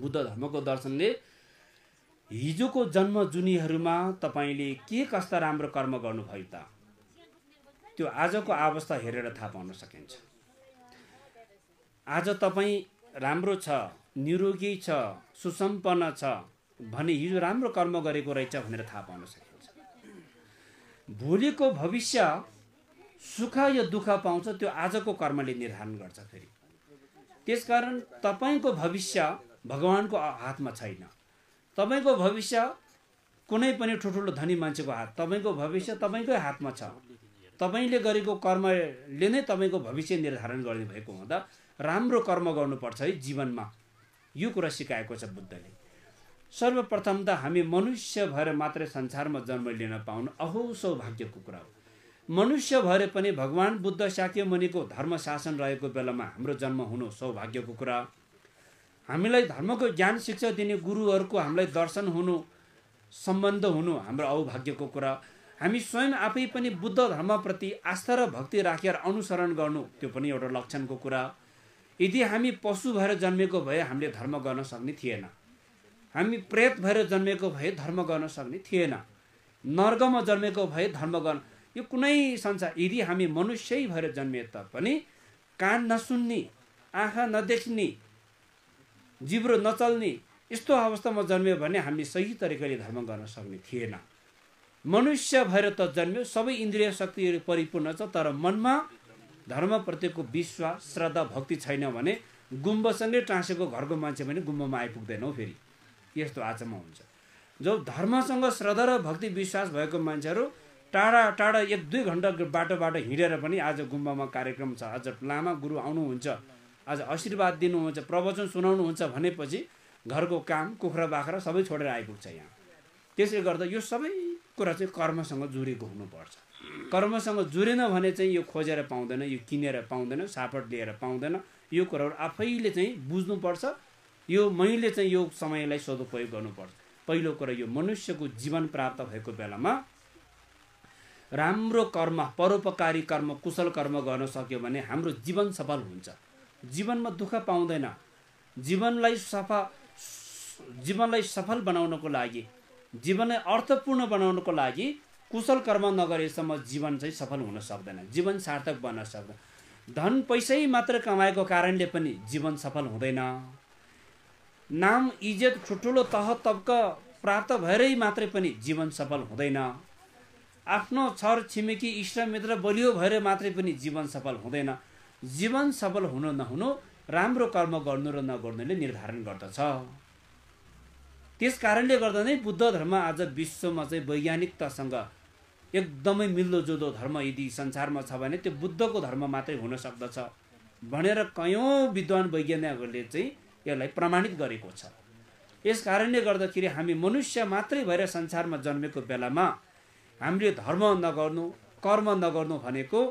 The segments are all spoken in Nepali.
बुद्ध धर्मको दर्शनले हिजोको जन्म जुनीहरूमा तपाईँले के कस्ता राम्रो कर्म गर्नुभयो त त्यो आजको अवस्था हेरेर थाहा पाउन सकिन्छ आज तपाईँ राम्रो छ निरोगी छ सुसम्पन्न छ भने हिजो राम्रो कर्म गरेको रहेछ भनेर थाहा पाउन सकिन्छ भोलिको भविष्य सुख या दुःख पाउँछ त्यो आजको कर्मले निर्धारण गर्छ फेरि त्यसकारण तपाईँको भविष्य भगवान्को हातमा छैन तपाईँको भविष्य कुनै पनि ठुल्ठुलो धनी मान्छेको हात तपाईँको भविष्य तपाईँकै हातमा छ तपाईँले गरेको कर्मले नै तपाईँको भविष्य निर्धारण गर्ने भएको हुँदा राम्रो कर्म गर्नुपर्छ है जीवनमा यो कुरा सिकाएको छ बुद्धले सर्वप्रथम त हामी मनुष्य भएर मात्रै संसारमा जन्म लिन पाउनु अहो सौभाग्यको कुरा हो मनुष्य भएर पनि भगवान् बुद्ध शाक्य मुनिको धर्म शासन रहेको बेलामा हाम्रो जन्म हुनु सौभाग्यको कुरा हामीलाई धर्मको ज्ञान शिक्षा दिने गुरुहरूको हामीलाई दर्शन हुनु सम्बन्ध हुनु हाम्रो औभाग्यको कुरा हामी स्वयं आफै पनि बुद्ध धर्मप्रति आस्था र भक्ति राखेर अनुसरण गर्नु त्यो पनि एउटा लक्षणको कुरा यदि हामी पशु भएर जन्मेको भए हामीले धर्म गर्न सक्ने थिएन हामी प्रेत भएर जन्मेको भए धर्म गर्न सक्ने थिएन नर्गमा जन्मेको भए धर्म गर्न यो कुनै संसार यदि हामी मनुष्यै भएर जन्मिए तापनि कान नसुन्ने आँखा नदेख्ने जिब्रो नचल्ने यस्तो अवस्थामा जन्म्यो भने हामी सही तरिकाले धर्म गर्न सक्ने थिएन मनुष्य भएर त जन्म्यो सबै इन्द्रिय शक्तिहरू परिपूर्ण छ तर मनमा धर्मप्रतिको विश्वास श्रद्धा भक्ति छैन भने गुम्बसँगै टाँसेको घरको मान्छे पनि गुम्बामा आइपुग्दैन हौ फेरि यस्तो आचमा हुन्छ जो धर्मसँग श्रद्धा र भक्ति विश्वास भएको मान्छेहरू टाढा टाढा एक दुई घन्टा बाटो हिँडेर पनि आज गुम्बामा कार्यक्रम छ आज लामा गुरु आउनुहुन्छ आज आशीर्वाद दिनुहुन्छ प्रवचन सुनाउनुहुन्छ भनेपछि घरको काम कुखुरा बाख्रा सबै छोडेर आइपुग्छ यहाँ त्यसले गर्दा यो सबै कुरा चाहिँ कर्मसँग जुरेको हुनुपर्छ कर्मसँग जुरेन भने चाहिँ यो खोजेर पाउँदैन यो किनेर पाउँदैन सापट लिएर पाउँदैन यो कुराहरू आफैले चाहिँ बुझ्नुपर्छ यो मैले चाहिँ यो समयलाई सदुपयोग गर्नुपर्छ पहिलो कुरा यो मनुष्यको जीवन प्राप्त भएको बेलामा राम्रो कर्म परोपकारी कर्म कुशल कर्म गर्न सक्यो भने हाम्रो जीवन सफल हुन्छ जीवनमा दुःख पाउँदैन जीवनलाई सफा जीवनलाई सफल बनाउनको लागि जीवनलाई अर्थपूर्ण बनाउनको लागि कुशल कर्म नगरेसम्म जीवन चाहिँ सफल हुन सक्दैन जीवन सार्थक बन्न सक्दैन धन पैसै मात्र कमाएको कारणले पनि जीवन सफल हुँदैन नाम इज्जत ठुल्ठुलो तह तब्क प्राप्त भएरै मात्रै पनि जीवन सफल हुँदैन आफ्नो छर छिमेकी इष्टमित्र बलियो भएर मात्रै पनि जीवन सफल हुँदैन जीवन सफल हुनु नहुनु राम्रो कर्म गर्नु र नगर्नुले निर्धारण गर्दछ त्यस कारणले गर्दा नै बुद्ध धर्म आज विश्वमा चाहिँ वैज्ञानिकतासँग एकदमै मिल्दोजुल्दो धर्म यदि संसारमा छ भने त्यो बुद्धको धर्म मात्रै हुन सक्दछ भनेर कयौँ विद्वान वैज्ञानिकहरूले चाहिँ यसलाई प्रमाणित गरेको छ यस कारणले गर्दाखेरि हामी मनुष्य मात्रै भएर संसारमा जन्मेको बेलामा हामीले धर्म नगर्नु कर्म नगर्नु भनेको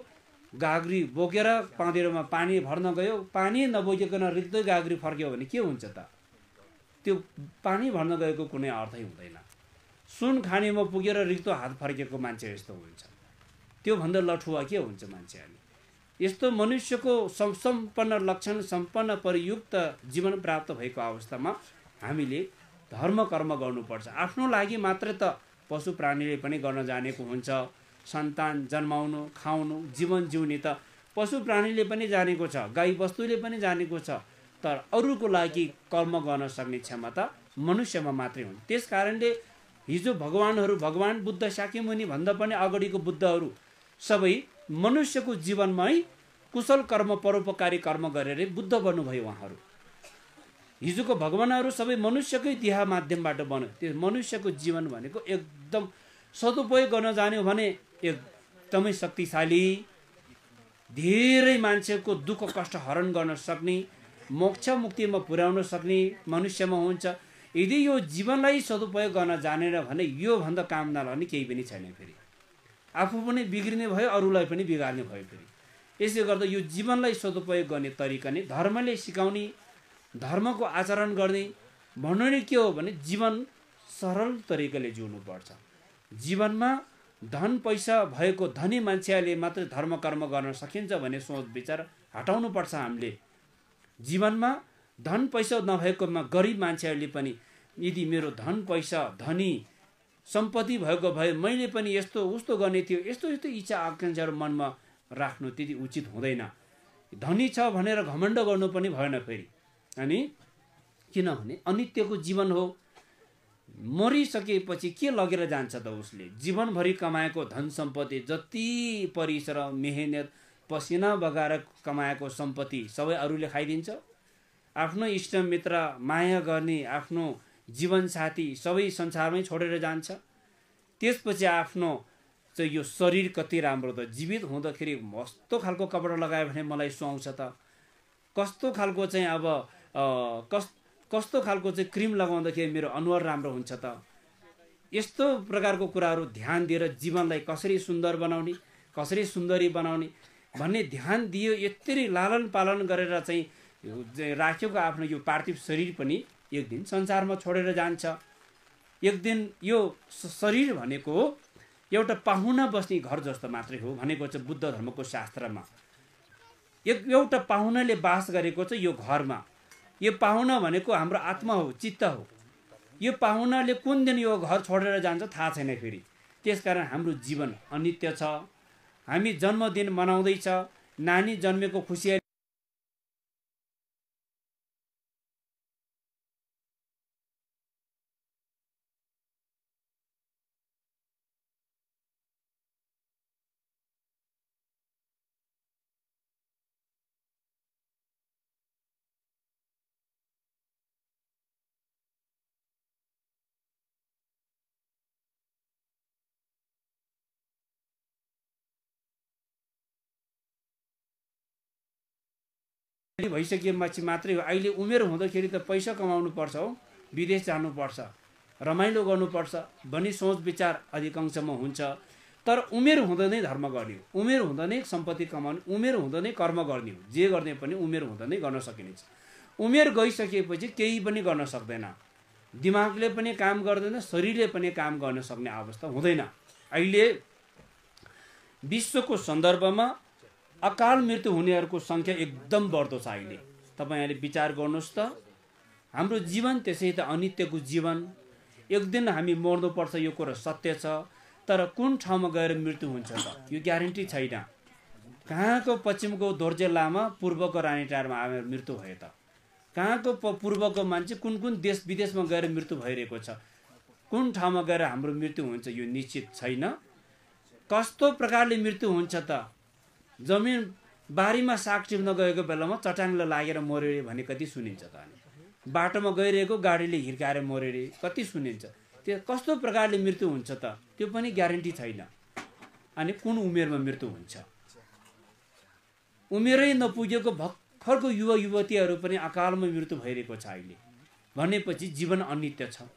गाग्री बोकेर पाँधेरोमा पानी भर्न गयो पानी नबोकिकन रित्तै गाग्री फर्क्यो भने के हुन्छ त त्यो पानी भर्न गएको कुनै अर्थै हुँदैन सुन खानेमा पुगेर रिक्तो हात फर्केको मान्छे यस्तो हुन्छ त्योभन्दा लठुवा के हुन्छ मान्छे अनि यस्तो मनुष्यको सम्पन्न लक्षण सम्पन्न परियुक्त जीवन प्राप्त भएको अवस्थामा हामीले धर्म कर्म गर्नुपर्छ आफ्नो लागि मात्र त पशु प्राणीले पनि गर्न जानेको हुन्छ सन्तान जन्माउनु खुवाउनु जीवन जिउने त पशु प्राणीले पनि जानेको छ गाई वस्तुले पनि जानेको छ तर अरूको लागि कर्म गर्न सक्ने क्षमता मनुष्यमा मात्रै हुन् त्यस कारणले हिजो भगवान्हरू भगवान् बुद्ध साक्यमुनि भन्दा पनि अगाडिको बुद्धहरू सबै मनुष्यको जीवनमै कुशल कर्म परोपकारी कर्म गरेरै बुद्ध बन्नुभयो उहाँहरू हिजोको भगवान्हरू सबै मनुष्यकै देहा माध्यमबाट बन्यो त्यो मनुष्यको जीवन भनेको एकदम सदुपयोग गर्न जान्यो भने एकदमै शक्तिशाली धेरै मान्छेको दुःख कष्ट हरण गर्न सक्ने मोक्ष मुक्तिमा पुर्याउन सक्ने मनुष्यमा हुन्छ यदि यो जीवनलाई सदुपयोग गर्न जानेर भने योभन्दा काम नलग्ने केही पनि छैन फेरि आफू पनि बिग्रिने भयो अरूलाई पनि बिगार्ने भयो फेरि यसले गर्दा यो जीवनलाई सदुपयोग गर्ने तरिका नै धर्मले सिकाउने धर्मको आचरण गर्ने भन्नु नै के हो भने जीवन सरल तरिकाले जिउनुपर्छ जीवनमा धन पैसा भएको धनी मान्छेहरूले मात्र धर्म कर्म गर्न सकिन्छ भन्ने सोच विचार हटाउनुपर्छ हामीले जीवनमा धन पैसा नभएकोमा गरिब मान्छेहरूले पनि यदि मेरो धन पैसा धनी सम्पत्ति भएको भए मैले पनि यस्तो उस्तो गर्ने थियो यस्तो यस्तो इच्छा आकाङ्क्षाहरू मनमा राख्नु त्यति उचित हुँदैन धनी छ भनेर घमण्ड गर्नु पनि भएन फेरि अनि किनभने अनित्यको जीवन हो मरिसकेपछि के लगेर जान्छ त उसले जीवनभरि कमाएको धन सम्पत्ति जति परिश्रम मेहनत पसिना बगाएर कमाएको सम्पत्ति सबै अरूले खाइदिन्छ आफ्नो इष्टमित्र माया गर्ने आफ्नो जीवनसाथी सबै संसारमै छोडेर जान्छ त्यसपछि आफ्नो चाहिँ यो शरीर कति राम्रो त जीवित हुँदाखेरि कस्तो खालको कपडा लगायो भने मलाई सुहाउँछ त कस्तो खालको चाहिँ अब कस्तो कस्तो खालको चाहिँ क्रिम लगाउँदाखेरि मेरो अनुहार राम्रो हुन्छ त यस्तो प्रकारको कुराहरू ध्यान दिएर जीवनलाई कसरी सुन्दर बनाउने कसरी सुन्दरी बनाउने भन्ने ध्यान दियो यत्तिरी लालन पालन गरेर चाहिँ राखेको आफ्नो यो पार्थिव शरीर पनि एक दिन संसारमा छोडेर जान्छ एक दिन यो शरीर भनेको एउटा पाहुना बस्ने घर जस्तो मात्रै हो भनेको चाहिँ बुद्ध धर्मको शास्त्रमा एक एउटा पाहुनाले बास गरेको चाहिँ यो घरमा यो पाहुना भनेको हाम्रो आत्मा हो चित्त हो यो पाहुनाले कुन दिन यो घर छोडेर जान्छ थाहा छैन फेरि कारण हाम्रो जीवन अनित्य छ हामी जन्मदिन मनाउँदैछ नानी जन्मेको खुसी भइसके मान्छे मात्रै हो अहिले उमेर हुँदाखेरि त पैसा कमाउनु पर्छ हो विदेश जानुपर्छ रमाइलो गर्नुपर्छ भन्ने सोच विचार अधिकांशमा हुन्छ तर उमेर हुँदा नै धर्म गर्ने हो उमेर हुँदा नै सम्पत्ति कमाउने उमेर हुँदा नै कर्म गर्ने हो जे गर्ने पनि उमेर हुँदा नै गर्न सकिनेछ उमेर गइसकेपछि केही पनि गर्न सक्दैन दिमागले पनि काम गर्दैन शरीरले पनि काम गर्न सक्ने अवस्था हुँदैन अहिले विश्वको सन्दर्भमा अकाल मृत्यु हुनेहरूको सङ्ख्या एकदम बढ्दो छ अहिले तपाईँहरूले विचार गर्नुहोस् त हाम्रो जीवन त्यसै त अनित्यको जीवन एक दिन हामी मर्नुपर्छ यो कुरो सत्य छ तर कुन ठाउँमा गएर मृत्यु हुन्छ त यो ग्यारेन्टी छैन कहाँको पश्चिमको दोर्जे लामा पूर्वको रानीटारमा आएर मृत्यु भयो त कहाँको प पूर्वको मान्छे कुन कुन देश विदेशमा गएर मृत्यु भइरहेको छ कुन ठाउँमा गएर हाम्रो मृत्यु हुन्छ यो निश्चित छैन कस्तो प्रकारले मृत्यु हुन्छ त जमिन बारीमा साग टिप्न गएको बेलामा चट्याङले लागेर मऱ्यो अरे भने कति सुनिन्छ त अनि बाटोमा गइरहेको गाडीले हिर्काएर मऱ्यो अरे कति सुनिन्छ त्यो कस्तो प्रकारले मृत्यु हुन्छ त त्यो पनि ग्यारेन्टी छैन अनि कुन उमेरमा मृत्यु हुन्छ उमेरै नपुगेको भर्खरको युवा युवतीहरू पनि अकालमा मृत्यु भइरहेको छ अहिले भनेपछि जीवन अनित्य छ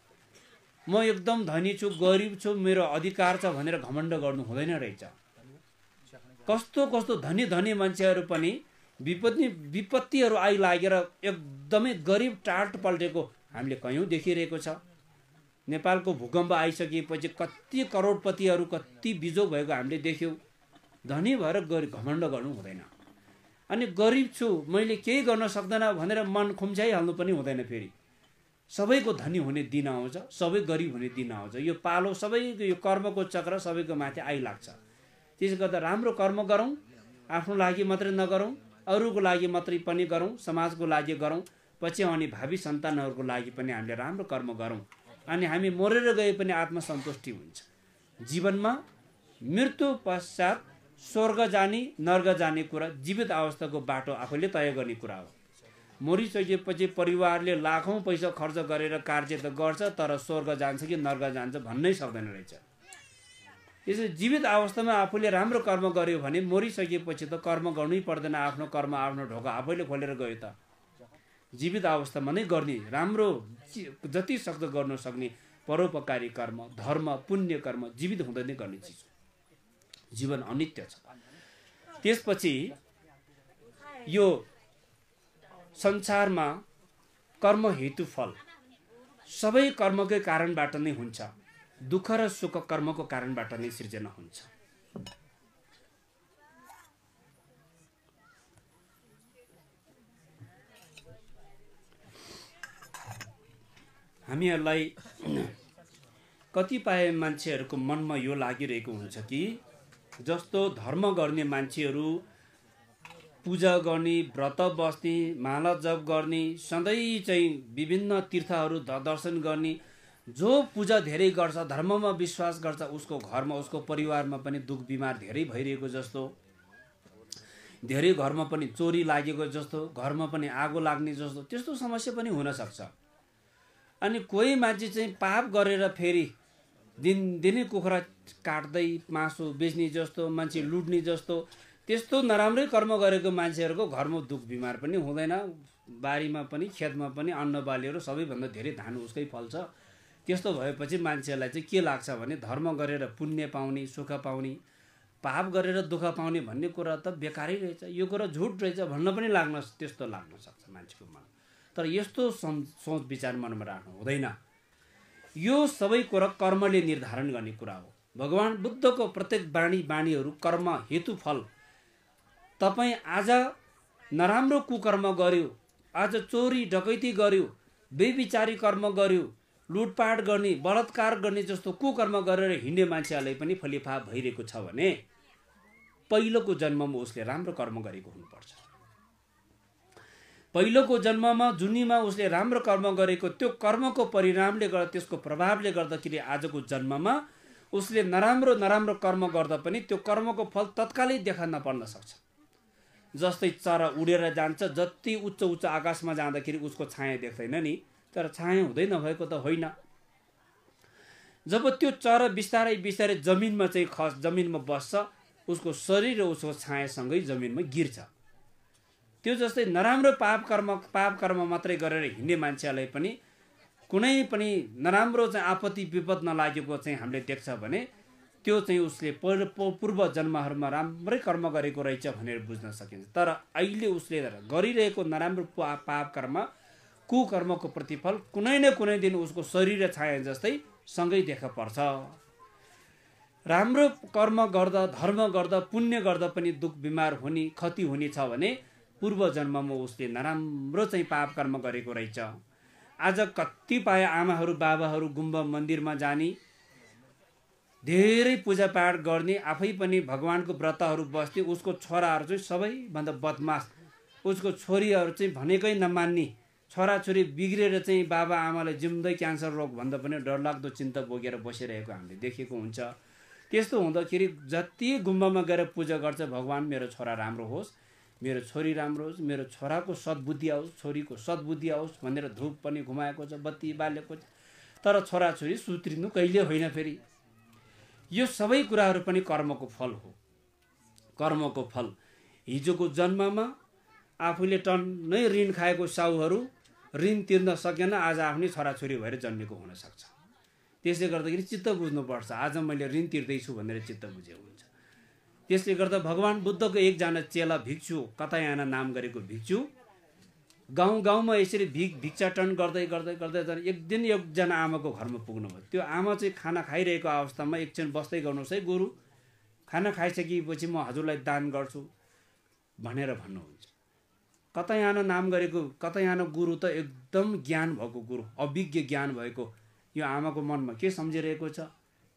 म एकदम धनी छु गरिब छु मेरो अधिकार छ भनेर घमण्ड गर्नु हुँदैन रहेछ कस्तो कस्तो धनी धनी मान्छेहरू पनि विपत्ति विपत्तिहरू आइलागेर एकदमै गरिब टाट पल्टेको हामीले कयौँ देखिरहेको छ नेपालको भूकम्प आइसकेपछि कति करोडपतिहरू कति बिजो भएको हामीले देख्यौँ धनी भएर गरी घमण्ड गर्नु हुँदैन अनि गरिब छु मैले केही गर्न सक्दैन भनेर मन खुम्च्याइहाल्नु पनि हुँदैन फेरि सबैको धनी हुने दिन आउँछ सबै गरिब हुने दिन आउँछ यो पालो सबैको यो कर्मको चक्र सबैको माथि आइलाग्छ त्यसले गर्दा राम्रो कर्म गरौँ आफ्नो लागि मात्रै नगरौँ अरूको लागि मात्रै पनि गरौँ समाजको लागि गरौँ पछि आउने भावी सन्तानहरूको लागि पनि हामीले राम्रो कर्म गरौँ अनि हामी मरेर गए पनि आत्मसन्तुष्टि हुन्छ जीवनमा मृत्यु पश्चात स्वर्ग जाने नर्ग जाने कुरा जीवित अवस्थाको बाटो आफूले तय गर्ने कुरा हो मरिसकेपछि परिवारले लाखौँ पैसा खर्च गरेर कार्य त गर्छ तर स्वर्ग जान्छ कि नर्ग जान्छ भन्नै सक्दैन रहेछ यसो जीवित अवस्थामा आफूले राम्रो कर्म गर्यो भने मरिसकेपछि त कर्म गर्नै पर्दैन आफ्नो कर्म आफ्नो ढोका आफैले खोलेर गयो त जीवित अवस्थामा नै गर्ने राम्रो जति सक्दो गर्न सक्ने परोपकारी कर्म धर्म पुण्य कर्म जीवित हुँदै नै गर्ने चिज जीवन अनित्य छ त्यसपछि यो संसारमा कर्म हेतु फल सबै कर्मकै कारणबाट नै हुन्छ दुःख र सुख कर्मको कारणबाट नै सिर्जना हुन्छ हामीहरूलाई कतिपय मान्छेहरूको मनमा यो लागिरहेको हुन्छ कि जस्तो धर्म गर्ने मान्छेहरू पूजा गर्ने व्रत बस्ने माला जप गर्ने सधैँ चाहिँ विभिन्न तीर्थहरू दर्शन गर्ने जो पूजा धेरै गर्छ धर्ममा विश्वास गर्छ उसको घरमा उसको परिवारमा पनि दुःख बिमार धेरै भइरहेको जस्तो धेरै घरमा पनि चोरी लागेको जस्तो घरमा पनि आगो लाग्ने जस्तो त्यस्तो समस्या पनि हुनसक्छ अनि कोही मान्छे चाहिँ पाप गरेर फेरि दिन दिनै कुखुरा काट्दै मासु बेच्ने जस्तो मान्छे लुट्ने जस्तो त्यस्तो नराम्रै कर्म गरेको मान्छेहरूको घरमा दुःख बिमार पनि हुँदैन बारीमा पनि खेतमा पनि अन्नबालीहरू सबैभन्दा धेरै धान उसकै फल्छ त्यस्तो भएपछि मान्छेलाई चाहिँ के लाग्छ भने धर्म गरेर पुण्य पाउने सुख पाउने पाप गरेर दुःख पाउने भन्ने कुरा त बेकारै रहेछ यो कुरा झुट रहेछ भन्न पनि लाग्न त्यस्तो लाग्न सक्छ मान्छेको मन तर यस्तो सोच विचार मनमा राख्नु हुँदैन यो सबै कुरा कर्मले निर्धारण गर्ने कुरा हो भगवान् बुद्धको प्रत्येक बाणी बाणीहरू कर्म हेतु फल तपाईँ आज नराम्रो कुकर्म गर्यो आज चोरी डकैती गर्यो बेविचारी कर्म गर्यो लुटपाट गर्ने बलात्कार गर्ने जस्तो कुकर्म गरेर हिँड्ने मान्छेहरूलाई पनि फलिफा भइरहेको छ भने पहिलोको जन्ममा उसले राम्रो कर्म गरेको हुनुपर्छ पहिलोको जन्ममा जुनीमा उसले राम्रो कर्म गरेको त्यो कर्मको परिणामले गर्दा त्यसको प्रभावले गर्दाखेरि आजको जन्ममा उसले नराम्रो नराम्रो कर्म गर्दा पनि त्यो कर्मको फल तत्कालै देखा नपर्न सक्छ जस्तै चरा उडेर जान्छ जति उच्च उच्च आकाशमा जाँदाखेरि उसको छाया देख्दैन नि तर छाया हुँदै नभएको त होइन जब त्यो चरा बिस्तारै बिस्तारै जमिनमा चाहिँ खस जमिनमा बस्छ उसको शरीर र उसको छायासँगै जमिनमा गिर्छ त्यो जस्तै नराम्रो पाप कर्म पाप कर्म मात्रै गरेर हिँड्ने मान्छेलाई पनि कुनै पनि नराम्रो चाहिँ आपत्ति विपद नलागेको चाहिँ हामीले देख्छ भने त्यो चाहिँ उसले पूर्व जन्महरूमा राम्रै कर्म गरेको रहेछ भनेर बुझ्न सकिन्छ तर अहिले उसले गरिरहेको नराम्रो पाप कर्म कुकर्मको प्रतिफल कुनै न कुनै दिन उसको शरीर र छाया जस्तै सँगै देखा पर्छ राम्रो कर्म गर्दा धर्म गर्दा पुण्य गर्दा पनि दुःख बिमार हुने खति हुने छ भने पूर्व जन्ममा उसले नराम्रो चाहिँ पाप कर्म गरेको रहेछ आज कतिपय आमाहरू बाबाहरू गुम्बा मन्दिरमा जाने धेरै पूजापाठ गर्ने आफै पनि भगवानको व्रतहरू बस्ने उसको छोराहरू चाहिँ सबैभन्दा बदमास उसको छोरीहरू चाहिँ भनेकै नमान्ने छोराछोरी बिग्रेर चाहिँ बाबा आमालाई जिउँदै क्यान्सर रोग रोगभन्दा पनि डरलाग्दो चिन्ता बोकेर बसिरहेको हामीले देखेको हुन्छ त्यस्तो हुँदाखेरि जति गुम्बामा गएर पूजा गर्छ भगवान् मेरो छोरा राम्रो होस् मेरो छोरी राम्रो होस् मेरो छोराको सद्बुद्धि आओस् छोरीको सद्बुद्धि आओस् भनेर धुप पनि घुमाएको छ बत्ती बालेको छ तर छोराछोरी सुत्रिनु कहिले होइन फेरि यो सबै कुराहरू पनि कर्मको फल हो कर्मको फल हिजोको जन्ममा आफूले टन नै ऋण खाएको साउहरू ऋण तिर्न सकेन आज आफ्नै छोराछोरी भएर जन्मेको हुनसक्छ त्यसले गर्दाखेरि चित्त बुझ्नुपर्छ आज मैले ऋण तिर्दैछु भनेर चित्त बुझेको हुन्छ त्यसले गर्दा भगवान् बुद्धको एकजना चेला भिक्षु कतायाना नाम गरेको भिक्षु गाउँ गाउँमा यसरी भिक भिक्षा टन गर्दै गर्दै गर्दै जाँदा एक दिन एकजना आमाको घरमा पुग्नुभयो त्यो आमा चाहिँ खाना खाइरहेको अवस्थामा एकछिन बस्दै गर्नुहोस् है गुरु खाना खाइसकेपछि म हजुरलाई दान गर्छु भनेर भन्नुहुन्छ कतयानो नाम गरेको कतयानो गुरु त एकदम ज्ञान भएको गुरु अभिज्ञ ज्ञान भएको यो आमाको मनमा के सम्झिरहेको छ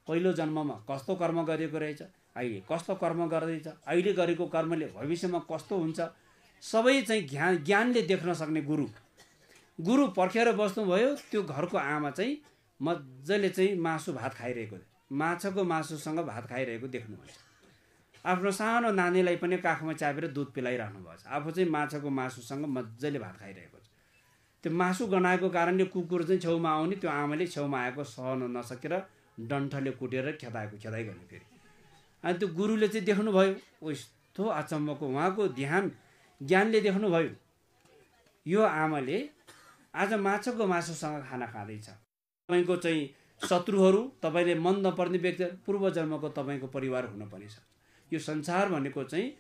पहिलो जन्ममा कस्तो कर्म गरेको रहेछ अहिले कस्तो कर्म गर्दैछ अहिले गरेको कर्मले भविष्यमा कस्तो हुन्छ सबै चाहिँ ज्ञान ज्ञानले देख्न सक्ने गुरु गुरु पर्खेर बस्नुभयो त्यो घरको आमा चाहिँ मजाले चाहिँ मासु भात खाइरहेको माछाको मासुसँग भात खाइरहेको देख्नुहुन्छ आफ्नो सानो नानीलाई पनि काखमा चापेर दुध पिलाइरहनु भएको छ आफू चाहिँ माछाको मासुसँग मजाले भात खाइरहेको छ त्यो मासु गनाएको कारणले कुकुर चाहिँ छेउमा आउने त्यो आमाले छेउमा आएको सहन नसकेर डन्ठले कुटेर खेदाएको खेदाइ गर्ने फेरि अनि त्यो गुरुले चाहिँ देख्नुभयो यस्तो अचम्मको उहाँको ध्यान ज्ञानले देख्नुभयो यो आमाले आज माछाको मासुसँग खाना खाँदैछ तपाईँको चाहिँ शत्रुहरू तपाईँले मन नपर्ने व्यक्ति पूर्वजन्मको तपाईँको परिवार छ यो संसार भनेको चाहिँ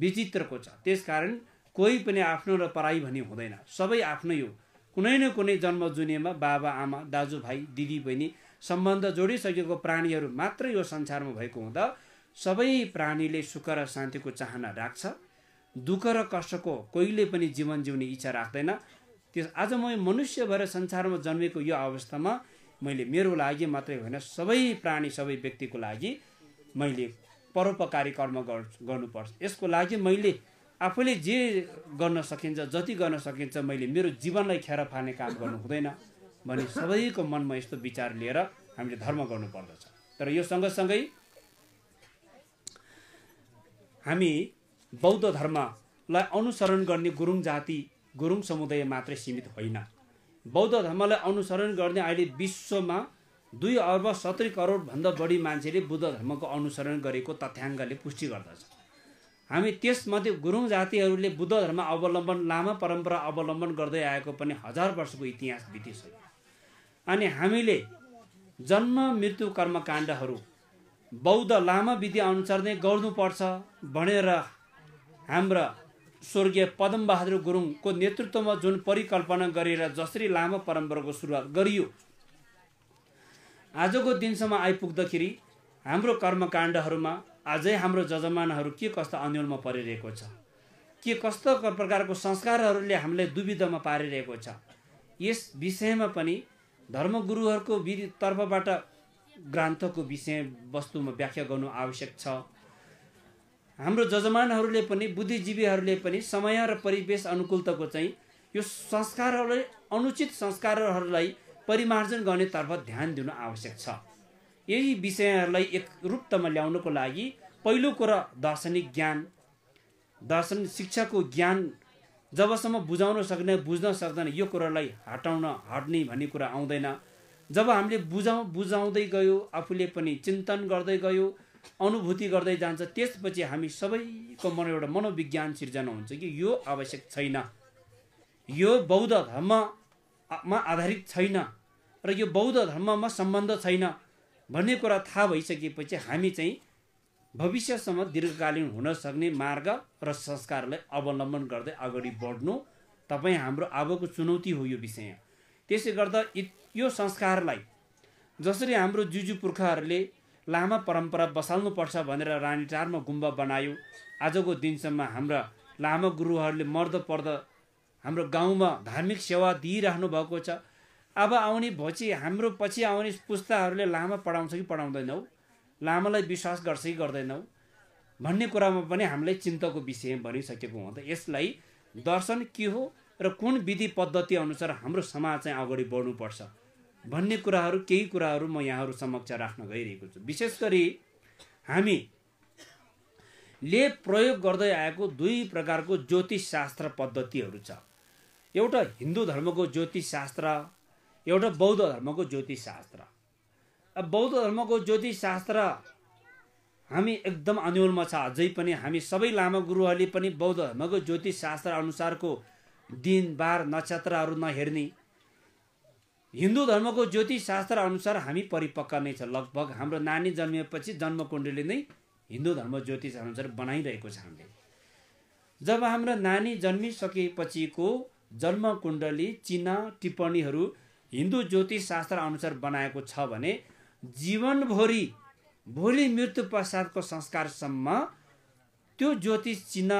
विचित्रको छ त्यस कारण कोही पनि आफ्नो र पराई भनी हुँदैन सबै आफ्नै हो कुनै न कुनै जन्म जुनेमा बाबा आमा दाजुभाइ दिदीबहिनी सम्बन्ध जोडिसकेको प्राणीहरू मात्र यो संसारमा भएको हुँदा सबै प्राणीले सुख र शान्तिको चाहना राख्छ दुःख र कष्टको कोहीले पनि जीवन जिउने इच्छा राख्दैन त्यस आज म मनुष्य भएर संसारमा जन्मेको यो अवस्थामा मैले मेरो लागि मात्रै होइन सबै प्राणी सबै व्यक्तिको लागि मैले परोपकारी कर्म गर्नुपर्छ यसको लागि मैले आफूले जे गर्न सकिन्छ जति गर्न सकिन्छ मैले मेरो जीवनलाई खेर फाल्ने काम गर्नु हुँदैन भने सबैको मनमा यस्तो विचार लिएर हामीले धर्म गर्नुपर्दछ तर यो सँगसँगै हामी बौद्ध धर्मलाई अनुसरण गर्ने गुरुङ जाति गुरुङ समुदाय मात्रै सीमित होइन बौद्ध धर्मलाई अनुसरण गर्ने अहिले विश्वमा दुई अर्ब सत्र करोडभन्दा बढी मान्छेले बुद्ध धर्मको अनुसरण गरेको तथ्याङ्कले पुष्टि गर्दछ हामी त्यसमध्ये गुरुङ जातिहरूले बुद्ध धर्म अवलम्बन लामा परम्परा अवलम्बन गर्दै आएको पनि हजार वर्षको इतिहास बितिसक्यो अनि हामीले जन्म मृत्यु कर्मकाण्डहरू बौद्ध लामा विधि अनुसार नै गर्नुपर्छ भनेर हाम्रा स्वर्गीय पदमबहादुर गुरुङको नेतृत्वमा जुन परिकल्पना गरेर जसरी लामा परम्पराको सुरुवात गरियो आजको दिनसम्म आइपुग्दाखेरि हाम्रो कर्मकाण्डहरूमा आजै हाम्रो जजमानहरू के कस्ता अन्यलमा परिरहेको छ के कस्तो प्रकारको संस्कारहरूले हामीलाई दुविधामा पारिरहेको छ यस विषयमा पनि धर्मगुरुहरूको तर्फबाट ग्रन्थको विषय वस्तुमा व्याख्या गर्नु आवश्यक छ हाम्रो जजमानहरूले पनि बुद्धिजीवीहरूले पनि समय र परिवेश अनुकूलताको चाहिँ यो संस्कारहरूलाई अनुचित संस्कारहरूलाई परिमार्जन गर्नेतर्फ ध्यान दिनु आवश्यक छ यही विषयहरूलाई एकरूपतामा ल्याउनको लागि पहिलो कुरा दार्शनिक ज्ञान दर्शन शिक्षाको ज्ञान जबसम्म बुझाउन सक्ने बुझ्न सक्दैन यो कुरालाई हटाउन हट्ने भन्ने कुरा आउँदैन जब हामीले बुझाउ बुझाउँदै गयो आफूले पनि चिन्तन गर्दै गयो अनुभूति गर्दै जान्छ त्यसपछि हामी सबैको मन एउटा मनोविज्ञान सिर्जना हुन्छ कि यो आवश्यक छैन यो बौद्ध धर्ममा आधारित छैन र यो बौद्ध धर्ममा सम्बन्ध छैन भन्ने कुरा थाहा भइसकेपछि हामी चाहिँ भविष्यसम्म दीर्घकालीन हुन सक्ने मार्ग र संस्कारलाई अवलम्बन गर्दै अगाडि बढ्नु तपाईँ हाम्रो अबको चुनौती हो यो विषय त्यसै गर्दा यो संस्कारलाई जसरी हाम्रो जुजु पुर्खाहरूले लामा परम्परा बसाल्नुपर्छ भनेर रानीटारमा गुम्बा बनायो आजको दिनसम्म हाम्रा लामा गुरुहरूले मर्द पर्द हाम्रो गाउँमा धार्मिक सेवा दिइराख्नु भएको छ अब आउने भोचि हाम्रो पछि आउने पुस्ताहरूले लामा पढाउँछ कि पढाउँदैनौ लामालाई विश्वास गर्छ कि गर्दैनौ भन्ने कुरामा पनि हामीलाई चिन्ताको विषय भनिसकेको त यसलाई दर्शन के हो र कुन विधि पद्धति अनुसार हाम्रो समाज चाहिँ अगाडि बढ्नुपर्छ भन्ने कुराहरू केही कुराहरू म यहाँहरू समक्ष राख्न गइरहेको छु विशेष गरी हामी ले प्रयोग गर्दै आएको दुई प्रकारको ज्योतिषशास्त्र पद्धतिहरू छ एउटा हिन्दू धर्मको ज्योतिषशास्त्र एउटा बौद्ध धर्मको ज्योतिषशास्त्र अब बौद्ध धर्मको ज्योतिष शास्त्र हामी एकदम अन्यलमा छ अझै पनि हामी सबै लामा गुरुहरूले पनि बौद्ध धर्मको ज्योतिष शास्त्र अनुसारको दिन बार नक्षत्रहरू नहेर्ने हिन्दू धर्मको ज्योतिष शास्त्र अनुसार हामी परिपक्व नै छ लगभग हाम्रो नानी जन्मिएपछि जन्मकुण्डली नै हिन्दू धर्म ज्योतिष अनुसार बनाइरहेको छ हामीले जब हाम्रो नानी जन्मिसकेपछिको जन्मकुण्डली चिन्ह टिप्पणीहरू हिन्दू ज्योतिष शास्त्र अनुसार बनाएको छ भने जीवनभरि भोलि मृत्यु पश्चातको संस्कारसम्म त्यो ज्योतिष चिन्ह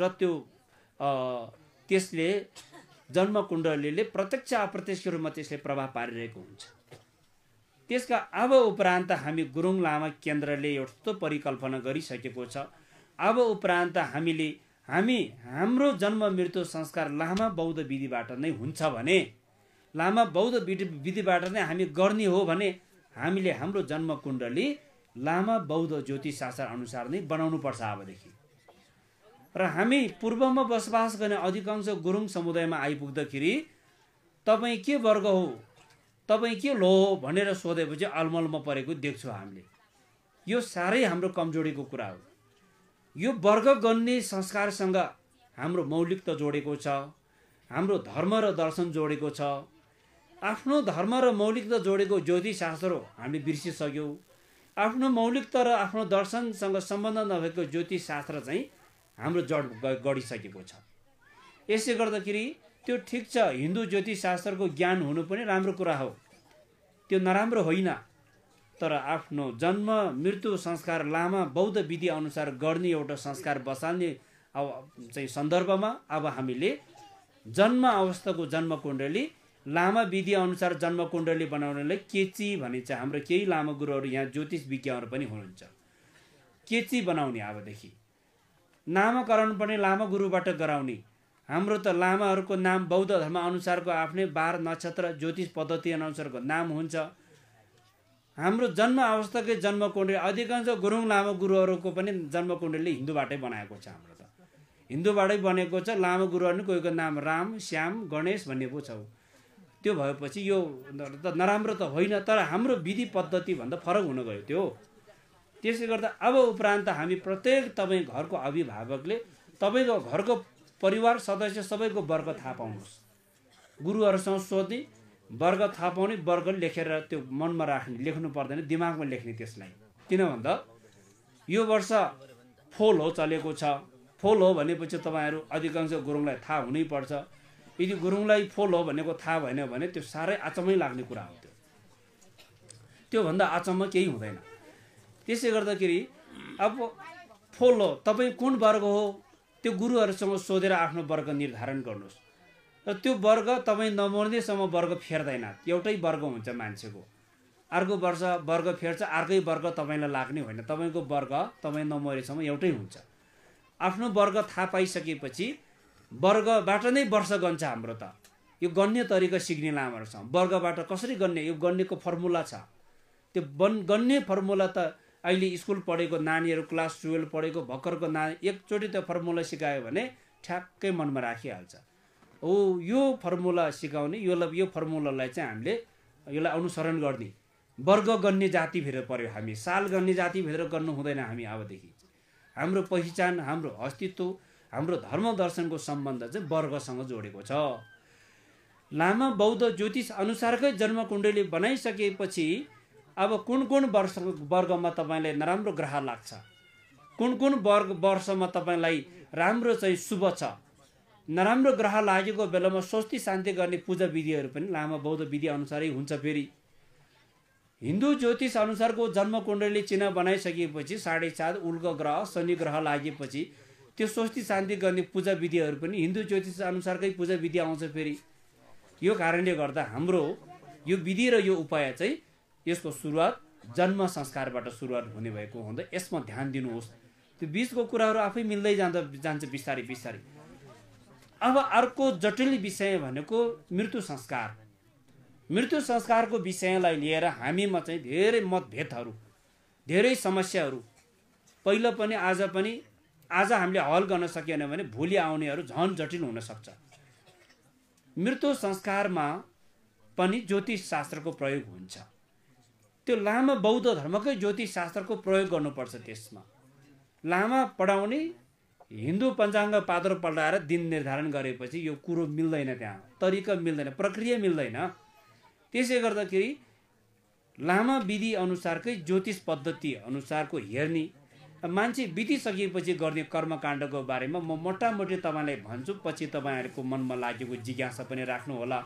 र त्यो त्यसले जन्म जन्मकुण्डलीले प्रत्यक्ष अप्रत्यक्ष रूपमा त्यसले प्रभाव पारिरहेको हुन्छ त्यसका अब उपरान्त हामी गुरुङ लामा केन्द्रले यस्तो परिकल्पना गरिसकेको छ अब उपरान्त हामीले हामी हाम्रो जन्म मृत्यु संस्कार लामा बौद्ध विधिबाट नै हुन्छ भने लामा बौद्ध विधि विधिबाट नै हामी गर्ने हो भने हामीले हाम्रो जन्म कुण्डली लामा बौद्ध ज्योतिष शास्त्र अनुसार नै बनाउनु पर्छ अबदेखि र हामी पूर्वमा बसोबास गर्ने अधिकांश गुरुङ समुदायमा आइपुग्दाखेरि तपाईँ के वर्ग हो तपाईँ के लो हो भनेर सोधेपछि अलमलमा परेको देख्छौँ हामीले यो साह्रै हाम्रो कमजोरीको कुरा हो यो वर्ग गन्ने संस्कारसँग हाम्रो मौलिकता जोडेको छ हाम्रो धर्म र दर्शन जोडेको छ आफ्नो धर्म र मौलिकता जोडेको ज्योतिषशास्त्र हो हामीले बिर्सिसक्यौँ आफ्नो मौलिकता र आफ्नो दर्शनसँग सम्बन्ध नभएको ज्योतिषशास्त्र चाहिँ हाम्रो जड गडिसकेको छ यसले गर्दाखेरि त्यो ठिक छ हिन्दू ज्योतिषशास्त्रको ज्ञान हुनु पनि राम्रो कुरा हो त्यो नराम्रो होइन तर आफ्नो जन्म मृत्यु संस्कार लामा बौद्ध विधि अनुसार गर्ने एउटा संस्कार बसाल्ने अब चाहिँ सन्दर्भमा अब हामीले जन्म अवस्थाको जन्म कुण्डली लामा विधि अनुसार जन्म कुण्डली बनाउनलाई केची भनिन्छ हाम्रो केही लामा गुरुहरू यहाँ ज्योतिष विज्ञहरू पनि हुनुहुन्छ केची बनाउने अबदेखि नामकरण पनि लामा गुरुबाट गराउने हाम्रो त लामाहरूको नाम बौद्ध धर्म अनुसारको आफ्नै बार नक्षत्र ज्योतिष पद्धति अनुसारको नाम हुन्छ हाम्रो जन्म अवस्थाकै जन्म कुण्डली अधिकांश गुरुङ लामा गुरुहरूको पनि जन्म कुण्डली हिन्दूबाटै बनाएको छ हाम्रो त हिन्दूबाटै बनेको छ लामा गुरुहरू कोही कोही नाम राम श्याम गणेश भन्ने पो छ त्यो भएपछि यो त नराम्रो त होइन तर हाम्रो विधि पद्धतिभन्दा फरक हुन गयो त्यो त्यसले गर्दा अब उपरान्त हामी प्रत्येक तपाईँ घरको अभिभावकले तपाईँको घरको परिवार सदस्य सबैको वर्ग थाहा पाउनुहोस् गुरुहरूसँग सोध्ने वर्ग थाहा पाउने वर्ग लेखेर त्यो मनमा राख्ने लेख्नु पर्दैन दिमागमा लेख्ने त्यसलाई किन भन्दा यो वर्ष फोल हो चलेको छ फोल हो भनेपछि तपाईँहरू अधिकांश गुरुङलाई थाहा हुनैपर्छ यदि गुरुङलाई फोल हो भनेको थाहा भएन भने त्यो साह्रै आचम्मै लाग्ने कुरा हो त्यो त्योभन्दा अचम्म केही हुँदैन त्यसै गर्दाखेरि अब फोल हो तपाईँ कुन वर्ग हो त्यो गुरुहरूसँग सोधेर आफ्नो वर्ग निर्धारण गर्नुहोस् र त्यो वर्ग तपाईँ नमर्नेसम्म वर्ग फेर्दैन एउटै वर्ग हुन्छ मान्छेको अर्को वर्ष वर्ग फेर्छ अर्कै वर्ग तपाईँलाई लाग्ने होइन तपाईँको वर्ग तपाईँ नमरेसम्म एउटै हुन्छ आफ्नो वर्ग थाहा पाइसकेपछि वर्गबाट नै वर्ष गन्छ हाम्रो त यो गन्ने तरिका सिक्ने लामाहरू वर्गबाट कसरी गन्ने यो गन्नेको फर्मुला छ त्यो बन् गन्ने फर्मुला त अहिले स्कुल पढेको नानीहरू क्लास टुवेल्भ पढेको भर्खरको नानी एकचोटि त्यो फर्मुला सिकायो भने ठ्याक्कै मनमा राखिहाल्छ हो यो फर्मुला सिकाउने यो यो फर्मुलालाई चाहिँ हामीले यसलाई अनुसरण गर्ने वर्ग गन्ने जाति जातिभित्र पऱ्यो हामी साल गन्ने जाति जातिभित्र गर्नु हुँदैन हामी अबदेखि हाम्रो पहिचान हाम्रो अस्तित्व हाम्रो धर्म दर्शनको सम्बन्ध चाहिँ वर्गसँग जोडेको छ लामा बौद्ध ज्योतिष अनुसारकै कुण्डली बनाइसकेपछि अब कुन कुन वर्ष वर्गमा तपाईँलाई नराम्रो ग्रह लाग्छ कुन कुन वर्ग वर्षमा तपाईँलाई राम्रो चाहिँ शुभ छ नराम्रो ग्रह लागेको बेलामा स्वस्ति शान्ति गर्ने पूजा विधिहरू पनि लामा बौद्ध विधि अनुसारै हुन्छ फेरि हिन्दू ज्योतिष अनुसारको जन्म कुण्डली चिन्ह बनाइसकेपछि साढे चार उल्क ग्रह शनि ग्रह लागेपछि त्यो स्वस्ति शान्ति गर्ने पूजा विधिहरू पनि हिन्दू ज्योतिष अनुसारकै पूजा विधि आउँछ फेरि यो कारणले गर्दा हाम्रो यो विधि र यो उपाय चाहिँ यसको सुरुवात जन्म संस्कारबाट सुरुवात हुने भएको हुँदा यसमा ध्यान दिनुहोस् त्यो बिचको कुराहरू आफै मिल्दै जाँदा जान्छ बिस्तारै बिस्तारै अब अर्को जटिल विषय भनेको मृत्यु संस्कार मृत्यु संस्कारको विषयलाई लिएर हामीमा चाहिँ धेरै मतभेदहरू धेरै समस्याहरू पहिलो पनि आज पनि आज हामीले हल गर्न सकेन भने भोलि आउनेहरू झन जटिल हुनसक्छ मृत्यु संस्कारमा पनि ज्योतिष शास्त्रको प्रयोग हुन्छ त्यो लामा बौद्ध धर्मकै ज्योतिष शास्त्रको प्रयोग गर्नुपर्छ त्यसमा लामा पढाउने हिन्दू पञ्चाङ्ग पात्र पल्टाएर दिन निर्धारण गरेपछि यो कुरो मिल्दैन त्यहाँ तरिका मिल्दैन प्रक्रिया मिल्दैन त्यसै गर्दाखेरि लामा विधि अनुसारकै ज्योतिष पद्धति अनुसारको हेर्ने मान्छे बितिसकेपछि गर्ने कर्मकाण्डको बारेमा म मोटामोटी तपाईँलाई भन्छु पछि तपाईँहरूको मनमा लागेको जिज्ञासा पनि राख्नुहोला